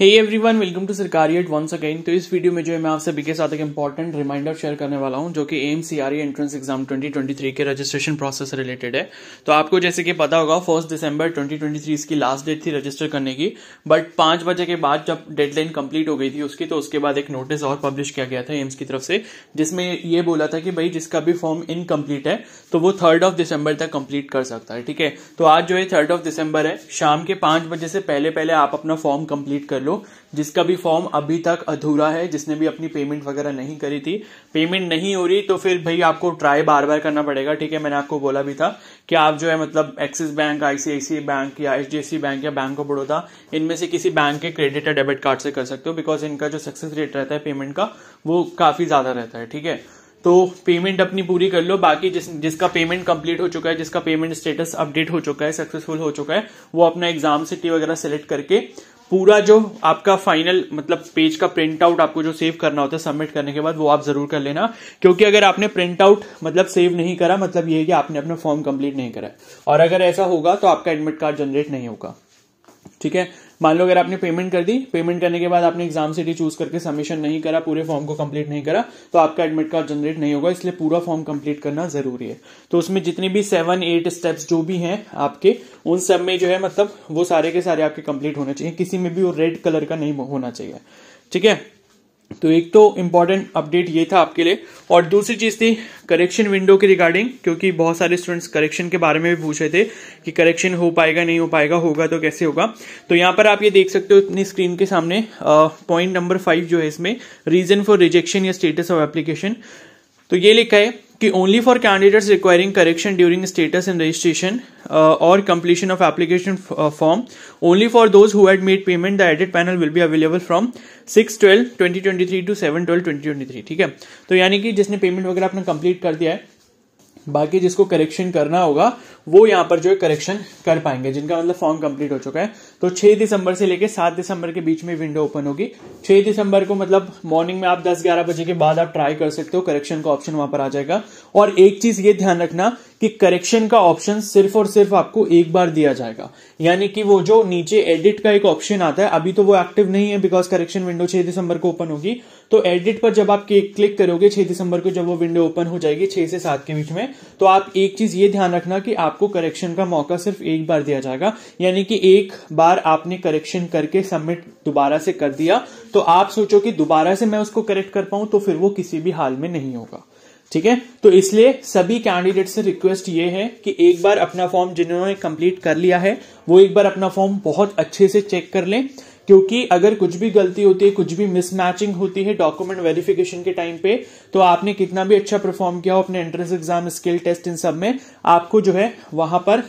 hey one welcome to at once again तो इस video में जो है मैं आप सभी के साथ एक इंपॉर्टेंट रिमाइंडर शेयर करने वाला हूं जो कि M C R entrance exam 2023 के रजिस्ट्रेशन प्रोसेस रिलेटेड है तो आपको जैसे कि पता होगा फर्स्ट दिसंबर 2023 इसकी लास्ट डेट थी रजिस्टर करने की बट पांच बजे के बाद जब डेडलाइन कंप्लीट हो गई थी उसकी तो उसके बाद एक नोटिस और पब्लिश किया गया था एम्स की तरफ से जिसमें यह बोला था कि भाई जिसका भी फॉर्म इनकम्प्लीट है तो वो थर्ड ऑफ दिसंबर तक कंप्लीट कर सकता है ठीक है तो आज जो है थर्ड ऑफ दिसंबर है शाम के पांच बजे से पहले पहले आप अपना फॉर्म कंप्लीट कर लो जिसका भी फॉर्म अभी तक अधूरा है जिसने भी अपनी पेमेंट वगैरह नहीं करी थी पेमेंट नहीं हो रही तो फिर भाई आपको ट्राई बार बार करना पड़ेगा ठीक है मैंने आपको बोला भी था कि आप जो है मतलब एक्सिस बैंक आईसीआईसी बैंक या एच बैंक या बैंक ऑफ बड़ौदा इनमें से किसी बैंक के क्रेडिट या डेबिट कार्ड से कर सकते हो बिकॉज इनका जो सक्सेस रेट रहता है पेमेंट का वो काफ़ी ज़्यादा रहता है ठीक है तो पेमेंट अपनी पूरी कर लो बाकी जिस जिसका पेमेंट कंप्लीट हो चुका है जिसका पेमेंट स्टेटस अपडेट हो चुका है सक्सेसफुल हो चुका है वो अपना एग्जाम सिटी वगैरह सेलेक्ट करके पूरा जो आपका फाइनल मतलब पेज का प्रिंट आउट आपको जो सेव करना होता है सबमिट करने के बाद वो आप जरूर कर लेना क्योंकि अगर आपने प्रिंट आउट मतलब सेव नहीं करा मतलब ये है कि आपने अपना फॉर्म कंप्लीट नहीं करा और अगर ऐसा होगा तो आपका एडमिट कार्ड जनरेट नहीं होगा ठीक है मान लो अगर आपने पेमेंट कर दी पेमेंट करने के बाद आपने एग्जाम सिटी चूज करके सबमिशन नहीं करा पूरे फॉर्म को कंप्लीट नहीं करा तो आपका एडमिट कार्ड जनरेट नहीं होगा इसलिए पूरा फॉर्म कंप्लीट करना जरूरी है तो उसमें जितने भी सेवन एट स्टेप्स जो भी हैं आपके उन सब में जो है मतलब वो सारे के सारे आपके कंप्लीट होने चाहिए किसी में भी वो रेड कलर का नहीं होना चाहिए ठीक है तो एक तो इम्पॉर्टेंट अपडेट ये था आपके लिए और दूसरी चीज़ थी करेक्शन विंडो के रिगार्डिंग क्योंकि बहुत सारे स्टूडेंट्स करेक्शन के बारे में भी पूछ रहे थे कि करेक्शन हो पाएगा नहीं हो पाएगा होगा तो कैसे होगा तो यहाँ पर आप ये देख सकते हो अपनी स्क्रीन के सामने पॉइंट नंबर फाइव जो है इसमें रीजन फॉर रिजेक्शन या स्टेटस ऑफ एप्लीकेशन तो ये लिखा है कि only for candidates requiring correction during status in registration और completion of application form only for those who had made payment the edit panel will be available from six twelve twenty twenty three to seven twelve twenty twenty three ठीक है तो यानी कि जिसने payment वगैरह अपना complete कर दिया है बाकी जिसको करेक्शन करना होगा वो यहाँ पर जो है करेक्शन कर पाएंगे जिनका मतलब फॉर्म कंप्लीट हो चुका है तो 6 दिसंबर से लेकर 7 दिसंबर के बीच में विंडो ओपन होगी 6 दिसंबर को मतलब मॉर्निंग में आप 10-11 बजे के बाद आप ट्राई कर सकते हो करेक्शन का ऑप्शन वहां पर आ जाएगा और एक चीज ये ध्यान रखना कि करेक्शन का ऑप्शन सिर्फ और सिर्फ आपको एक बार दिया जाएगा यानी कि वो जो नीचे एडिट का एक ऑप्शन आता है अभी तो वो एक्टिव नहीं है बिकॉज करेक्शन विंडो 6 दिसंबर को ओपन होगी तो एडिट पर जब आप क्लिक करोगे 6 दिसंबर को जब वो विंडो ओपन हो जाएगी 6 से 7 के बीच में तो आप एक चीज ये ध्यान रखना कि आप आपको करेक्शन का मौका सिर्फ एक बार दिया जाएगा यानी कि एक बार आपने करेक्शन करके सबमिट दोबारा से कर दिया तो आप सोचो कि दोबारा से मैं उसको करेक्ट कर पाऊं तो फिर वो किसी भी हाल में नहीं होगा ठीक है तो इसलिए सभी कैंडिडेट से रिक्वेस्ट ये है कि एक बार अपना फॉर्म जिन्होंने कंप्लीट कर लिया है वो एक बार अपना फॉर्म बहुत अच्छे से चेक कर लें क्योंकि अगर कुछ भी गलती होती है कुछ भी मिसमैचिंग होती है डॉक्यूमेंट वेरिफिकेशन के टाइम पे तो आपने कितना भी अच्छा परफॉर्म किया हो अपने एंट्रेंस एग्जाम स्किल टेस्ट इन सब में आपको जो है वहां पर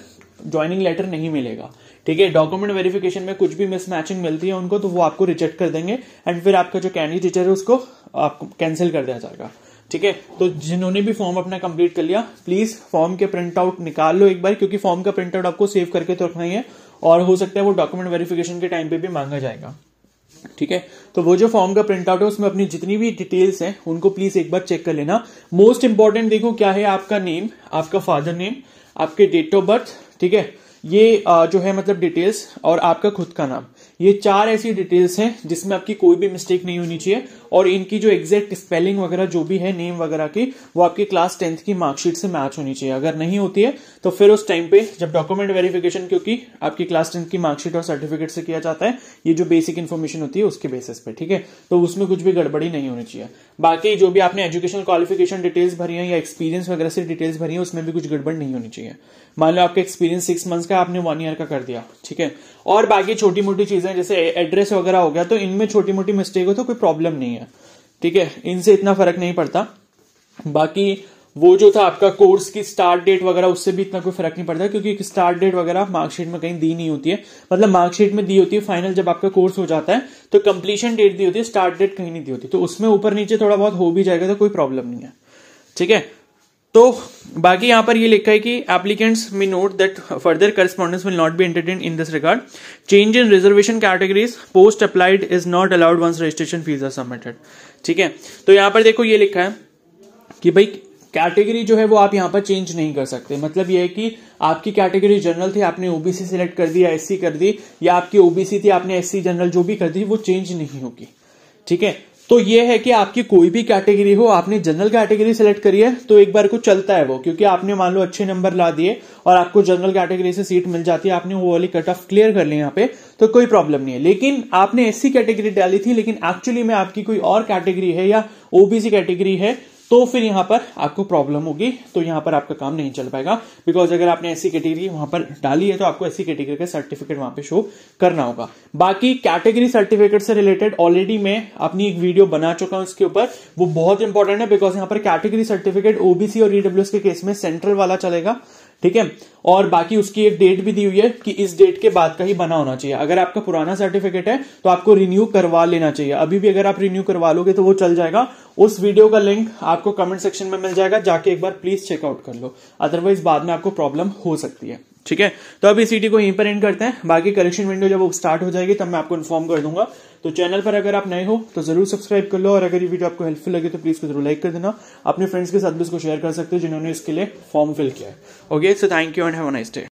ज्वाइनिंग लेटर नहीं मिलेगा ठीक है डॉक्यूमेंट वेरिफिकेशन में कुछ भी मिसमैचिंग मिलती है उनको तो वो आपको रिजेक्ट कर देंगे एंड फिर आपका जो कैंडिडेट है उसको आपको कैंसिल कर दिया जाएगा ठीक है तो जिन्होंने भी फॉर्म अपना कंप्लीट कर लिया प्लीज फॉर्म के प्रिंट आउट निकाल लो एक बार क्योंकि फॉर्म का प्रिंट आउट आपको सेव करके तो रखना ही है और हो सकता है वो डॉक्यूमेंट वेरिफिकेशन के टाइम पे भी मांगा जाएगा ठीक है तो वो जो फॉर्म का प्रिंट आउट है उसमें अपनी जितनी भी डिटेल्स हैं उनको प्लीज एक बार चेक कर लेना मोस्ट इंपॉर्टेंट देखो क्या है आपका नेम आपका फादर नेम आपके डेट ऑफ बर्थ ठीक है ये जो है मतलब डिटेल्स और आपका खुद का नाम ये चार ऐसी डिटेल्स हैं जिसमें आपकी कोई भी मिस्टेक नहीं होनी चाहिए और इनकी जो एग्जैक्ट स्पेलिंग वगैरह जो भी है नेम वगैरह की वो आपकी क्लास टेंथ की मार्कशीट से मैच होनी चाहिए अगर नहीं होती है तो फिर उस टाइम पे जब डॉक्यूमेंट वेरिफिकेशन क्योंकि आपकी क्लास टेंथ की मार्कशीट और सर्टिफिकेट से किया जाता है ये जो बेसिक इन्फॉर्मेशन होती है उसके बेसिस पे ठीक है तो उसमें कुछ भी गड़बड़ी नहीं होनी चाहिए बाकी जो भी आपने एजुकेशन क्वालिफिकेशन डिटेल्स भरी है या एक्सपीरियंस वगैरह से डिटेल्स भरी है उसमें भी कुछ गड़बड़ नहीं होनी चाहिए मान लो आपका एक्सपीरियंस सिक्स मंथ्स का का आपने वन ईयर का कर दिया ठीक है और बाकी छोटी मोटी चीजें जैसे एड्रेस वगैरह हो गया तो इनमें छोटी मोटी मिस्टेक हो तो कोई प्रॉब्लम नहीं है ठीक है इनसे इतना फर्क नहीं पड़ता बाकी वो जो था आपका कोर्स की स्टार्ट डेट वगैरह उससे भी इतना कोई फर्क नहीं पड़ता क्योंकि स्टार्ट डेट वगैरह मार्कशीट में कहीं दी नहीं होती है मतलब मार्कशीट में दी होती है फाइनल जब आपका कोर्स हो जाता है तो कंप्लीशन डेट दी होती है स्टार्ट डेट कहीं नहीं दी होती तो उसमें ऊपर नीचे थोड़ा बहुत हो भी जाएगा तो कोई प्रॉब्लम नहीं है ठीक है तो बाकी यहां पर ये लिखा है कि applicants may note that further correspondence will not be entertain in this regard change in reservation categories post applied is not allowed once registration fees are submitted ठीक है तो यहां पर देखो ये लिखा है कि भाई कैटेगरी जो है वो आप यहाँ पर चेंज नहीं कर सकते मतलब ये है कि आपकी कैटेगरी जनरल थी आपने ओबीसी सिलेक्ट कर दी या एससी कर दी या आपकी ओबीसी थी आपने एससी जनरल जो भी कर दी वो चेंज नहीं होगी ठीक है तो ये है कि आपकी कोई भी कैटेगरी हो आपने जनरल कैटेगरी सेलेक्ट करी है तो एक बार को चलता है वो क्योंकि आपने मान लो अच्छे नंबर ला दिए और आपको जनरल कैटेगरी से सीट मिल जाती है आपने वो वाली कट ऑफ क्लियर कर ली यहाँ पे तो कोई प्रॉब्लम नहीं है लेकिन आपने एससी कैटेगरी डाली थी लेकिन एक्चुअली में आपकी कोई और कैटेगरी है या ओबीसी कैटेगरी है तो फिर यहां पर आपको प्रॉब्लम होगी तो यहां पर आपका काम नहीं चल पाएगा बिकॉज अगर आपने ऐसी कैटेगरी वहां पर डाली है तो आपको ऐसी कैटेगरी का सर्टिफिकेट वहां पे शो करना होगा बाकी कैटेगरी सर्टिफिकेट से रिलेटेड ऑलरेडी मैं अपनी एक वीडियो बना चुका हूं इसके ऊपर वो बहुत इंपॉर्टेंट है बिकॉज यहां पर कैटेगरी सर्टिफिकेट ओबीसी और ईडब्ल्यूएस e के केस में सेंट्रल वाला चलेगा ठीक है और बाकी उसकी एक डेट भी दी हुई है कि इस डेट के बाद का ही बना होना चाहिए अगर आपका पुराना सर्टिफिकेट है तो आपको रिन्यू करवा लेना चाहिए अभी भी अगर आप रिन्यू करवा लोगे तो वो चल जाएगा उस वीडियो का लिंक आपको कमेंट सेक्शन में मिल जाएगा जाके एक बार प्लीज चेकआउट कर लो अदरवाइज बाद में आपको प्रॉब्लम हो सकती है ठीक है तो अभी सीटी को यहीं पर एंड करते हैं बाकी करेक्शन विंडो जब वो स्टार्ट हो जाएगी तब मैं आपको इन्फॉर्म कर दूंगा तो चैनल पर अगर आप नए हो तो जरूर सब्सक्राइब कर लो और अगर ये वीडियो आपको हेल्पफुल लगे तो प्लीज को जरूर लाइक कर देना अपने फ्रेंड्स के साथ भी इसको शेयर कर सकते हो जिन्होंने इसके लिए फॉर्म फिल किया है okay so thank you and have nice day